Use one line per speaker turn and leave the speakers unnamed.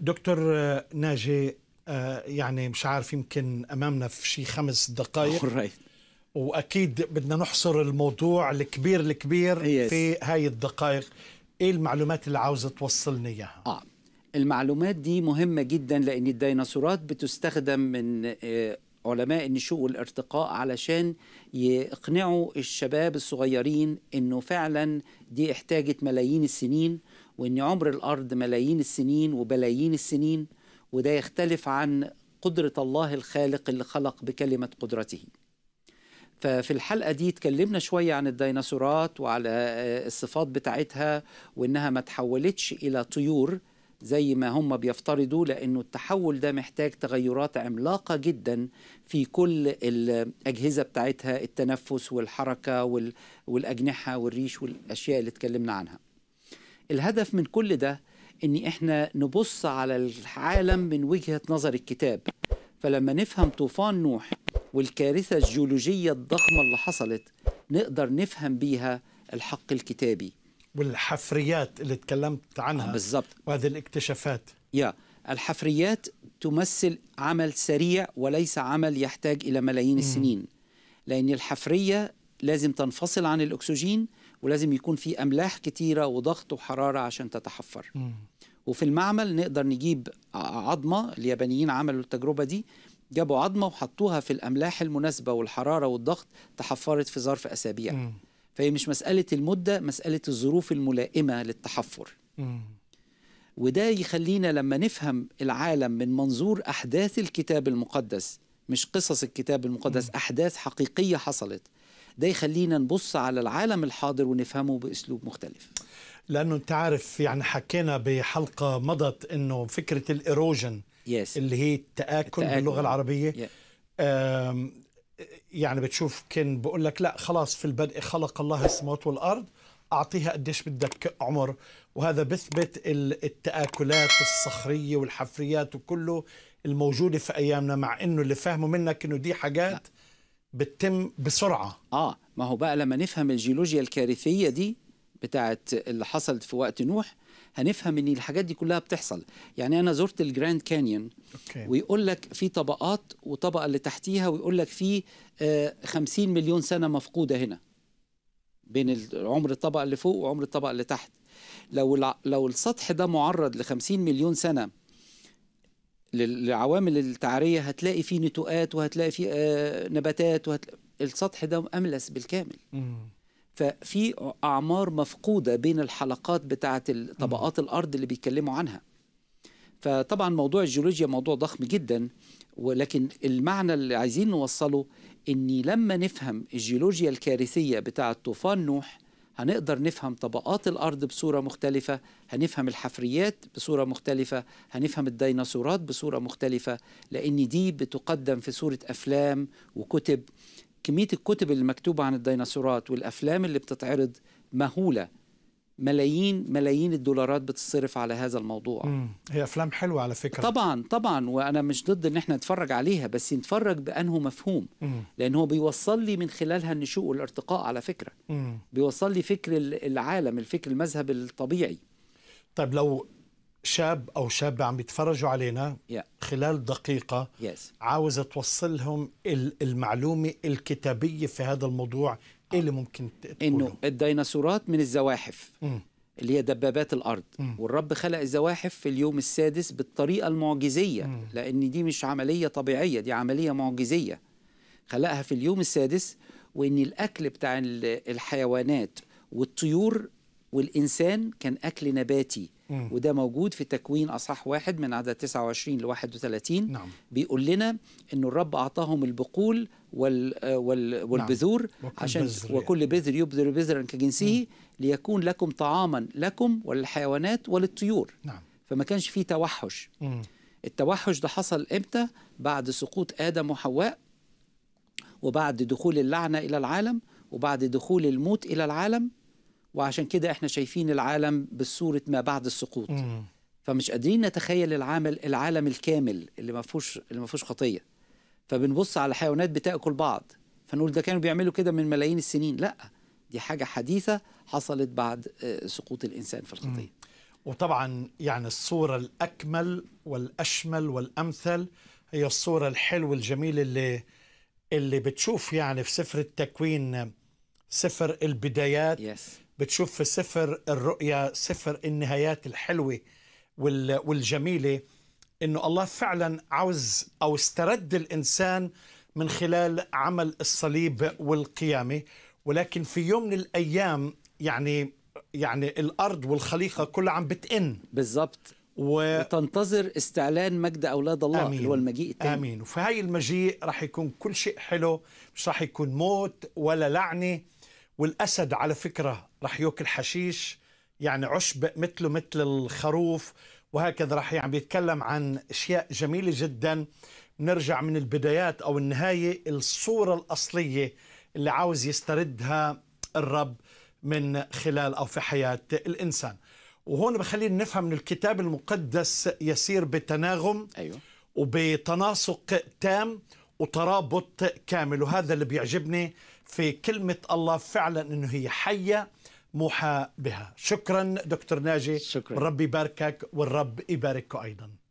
دكتور آه، ناجي آه، يعني مش عارف يمكن امامنا في شي خمس دقائق واكيد بدنا نحصر الموضوع الكبير الكبير yes. في هاي الدقائق ايه المعلومات اللي عاوزه توصلني اياها اه
المعلومات دي مهمه جدا لان الديناصورات بتستخدم من آه، علماء النشوء والارتقاء علشان يقنعوا الشباب الصغيرين انه فعلا دي احتاجت ملايين السنين وإن عمر الأرض ملايين السنين وبلايين السنين وده يختلف عن قدرة الله الخالق اللي خلق بكلمة قدرته ففي الحلقة دي اتكلمنا شوية عن الديناصورات وعلى آه، آه، الصفات بتاعتها وإنها ما تحولتش إلى طيور زي ما هم بيفترضوا لأنه التحول ده محتاج تغيرات عملاقة جدا في كل الأجهزة بتاعتها التنفس والحركة والأجنحة والريش والأشياء اللي اتكلمنا عنها الهدف من كل ده ان احنا نبص على العالم من وجهه نظر الكتاب فلما نفهم طوفان نوح والكارثه الجيولوجيه الضخمه اللي حصلت نقدر نفهم بيها الحق الكتابي
والحفريات اللي اتكلمت عنها آه، بالظبط وهذه الاكتشافات يا
الحفريات تمثل عمل سريع وليس عمل يحتاج الى ملايين السنين لان الحفريه لازم تنفصل عن الاكسجين ولازم يكون في املاح كتيره وضغط وحراره عشان تتحفر م. وفي المعمل نقدر نجيب عظمه اليابانيين عملوا التجربه دي جابوا عظمه وحطوها في الاملاح المناسبه والحراره والضغط تحفرت في ظرف اسابيع م. فهي مش مساله المده مساله الظروف الملائمه للتحفر م. وده يخلينا لما نفهم العالم من منظور احداث الكتاب المقدس مش قصص الكتاب المقدس م. احداث حقيقيه حصلت ده يخلينا نبص على العالم الحاضر ونفهمه باسلوب مختلف
لانه انت عارف يعني حكينا بحلقه مضت انه فكره الايروجن yes. اللي هي التآكل, التآكل باللغه العربيه yeah. يعني بتشوف كان بقول لك لا خلاص في البدء خلق الله السماوات والارض اعطيها قديش بدك عمر وهذا بثبت التآكلات الصخريه والحفريات وكله الموجوده في ايامنا مع انه اللي فهمه منك انه دي حاجات لا. بتتم بسرعه اه ما هو بقى لما نفهم الجيولوجيا الكارثيه دي
بتاعت اللي حصلت في وقت نوح هنفهم ان الحاجات دي كلها بتحصل يعني انا زرت الجراند كانيون ويقول لك في طبقات وطبقه اللي تحتيها ويقول لك في 50 آه، مليون سنه مفقوده هنا بين عمر الطبقه اللي فوق وعمر الطبقه اللي تحت لو لو السطح ده معرض ل 50 مليون سنه للعوامل التعرية هتلاقي فيه نتوءات وهتلاقي فيه آه نباتات وهتلاقي السطح ده أملس بالكامل ففي أعمار مفقودة بين الحلقات بتاعة طبقات الأرض اللي بيتكلموا عنها فطبعا موضوع الجيولوجيا موضوع ضخم جدا ولكن المعنى اللي عايزين نوصله اني لما نفهم الجيولوجيا الكارثيه بتاعه طوفان نوح هنقدر نفهم طبقات الأرض بصورة مختلفة هنفهم الحفريات بصورة مختلفة هنفهم الديناصورات بصورة مختلفة لأن دي بتقدم في صورة أفلام وكتب كمية الكتب المكتوبه عن الديناصورات والأفلام اللي بتتعرض مهولة ملايين ملايين الدولارات بتصرف على هذا الموضوع
مم. هي افلام حلوه على فكره طبعا
طبعا وانا مش ضد ان احنا نتفرج عليها بس نتفرج بانه مفهوم مم. لان هو بيوصل لي من خلالها النشوء والارتقاء على فكره مم. بيوصل لي فكر العالم الفكر المذهب الطبيعي
طيب لو شاب او شابه عم بيتفرجوا علينا yeah. خلال دقيقه yes. عاوز توصل لهم المعلومه الكتابيه في هذا الموضوع ايه اللي ممكن تقوله؟
انه الديناصورات من الزواحف مم. اللي هي دبابات الارض مم. والرب خلق الزواحف في اليوم السادس بالطريقه المعجزيه مم. لان دي مش عمليه طبيعيه دي عمليه معجزيه خلقها في اليوم السادس وان الاكل بتاع الحيوانات والطيور والانسان كان اكل نباتي وده موجود في تكوين اصح واحد من عدد 29 ل 31 نعم. بيقول لنا ان الرب اعطاهم البقول وال وال نعم. والبذور نعم. عشان بذر يعني. وكل بذر يبذر بذرا كجنسه مم. ليكون لكم طعاما لكم وللحيوانات وللطيور نعم. فما كانش فيه توحش مم. التوحش ده حصل امتى بعد سقوط ادم وحواء وبعد دخول اللعنه الى العالم وبعد دخول الموت الى العالم وعشان كده احنا شايفين العالم بصوره ما بعد السقوط مم. فمش قادرين نتخيل العمل العالم الكامل اللي ما فيهوش اللي ما فيهوش خطيه فبنبص على حيوانات بتاكل بعض فنقول ده كانوا بيعملوا كده من ملايين السنين لا دي حاجه حديثه حصلت بعد آه، سقوط الانسان في الخطيه
وطبعا يعني الصوره الاكمل والاشمل والامثل هي الصوره الحلوه الجميله اللي اللي بتشوف يعني في سفر التكوين سفر البدايات yes. بتشوف في سفر الرؤيا سفر النهايات الحلوة والجميلة انه الله فعلا عاوز او استرد الانسان من خلال عمل الصليب والقيامه ولكن في يوم من الايام يعني يعني الارض والخليقه كلها عم بتئن بالضبط و... وتنتظر استعلان مجد اولاد الله آمين. اللي هو المجيء التاني امين وفي هاي المجيء راح يكون كل شيء حلو مش راح يكون موت ولا لعنه والأسد على فكرة رح يأكل حشيش يعني عشب مثله مثل الخروف وهكذا رح يعني بيتكلم عن أشياء جميلة جدا نرجع من البدايات أو النهاية الصورة الأصلية اللي عاوز يستردها الرب من خلال أو في حياة الإنسان وهون بخلينا نفهم من الكتاب المقدس يسير بتناغم أيوه. وبتناسق تام وترابط كامل وهذا اللي بيعجبني في كلمة الله فعلا أنه هي حية محا بها شكرا دكتور ناجي شكرا. ربي يباركك والرب يباركك أيضا